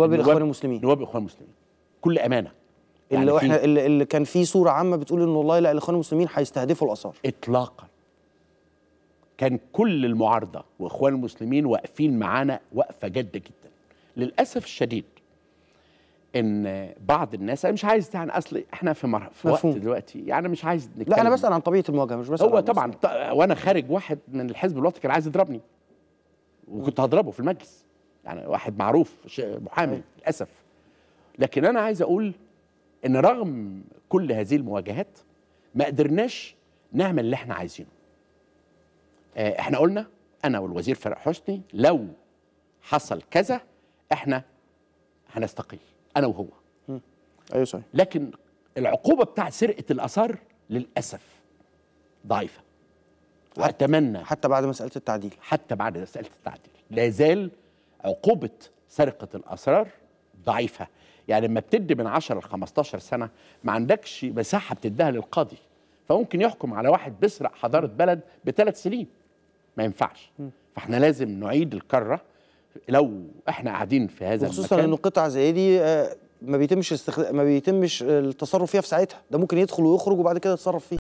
نواب الاخوان المسلمين نواب الاخوان المسلمين كل امانه يعني اللي احنا اللي كان في صوره عامه بتقول ان والله لا الاخوان المسلمين هيستهدفوا الاثار اطلاقا كان كل المعارضه واخوان المسلمين واقفين معانا وقفه جاده جدا للاسف الشديد ان بعض الناس انا مش عايز يعني اصل احنا في مرة في مفهوم. وقت دلوقتي يعني مش عايز نتكلم لا انا بسال عن طبيعه المواجهه مش بسال هو طبعا وانا خارج واحد من الحزب الوطني كان عايز يضربني وكنت هضربه في المجلس يعني واحد معروف محامي أيوة. للاسف لكن انا عايز اقول ان رغم كل هذه المواجهات ما قدرناش نعمل اللي احنا عايزينه آه، احنا قلنا انا والوزير فرق حسني لو حصل كذا احنا هنستقيل انا وهو ايوه صحيح لكن العقوبه بتاع سرقه الاثار للاسف ضعيفه واتمنى حتى بعد مساله التعديل حتى بعد مساله التعديل لا زال عقوبة سرقة الأسرار ضعيفة يعني لما بتدي من 10 ل 15 سنة ما عندكش مساحة بتديها للقاضي فممكن يحكم على واحد بيسرق حضارة بلد بثلاث سنين ما ينفعش فاحنا لازم نعيد الكرة لو احنا قاعدين في هذا خصوصا ان قطعة زي دي آه، ما بيتمش استخد... ما بيتمش التصرف فيها في ساعتها ده ممكن يدخل ويخرج وبعد كده يتصرف فيه